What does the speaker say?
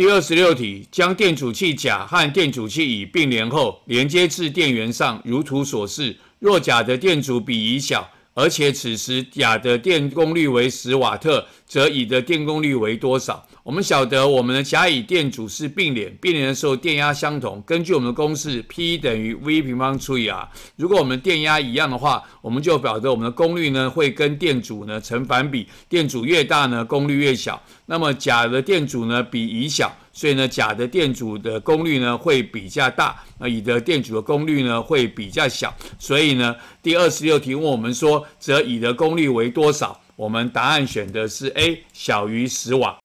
第二十六题，将电阻器甲和电阻器乙并联后连接至电源上，如图所示。若甲的电阻比乙小，而且此时甲的电功率为十瓦特，则乙的电功率为多少？我们晓得，我们的甲乙电阻是并联，并联的时候电压相同。根据我们的公式，P 等于 V 平方除以 R。如果我们电压一样的话，我们就表示我们的功率呢会跟电阻呢成反比，电阻越大呢功率越小。那么甲的电阻呢比乙小，所以呢甲的电阻的功率呢会比较大，那乙的电阻的功率呢会比较小。所以呢第二十六题问我们说，则乙的功率为多少？我们答案选的是 A，小于十瓦。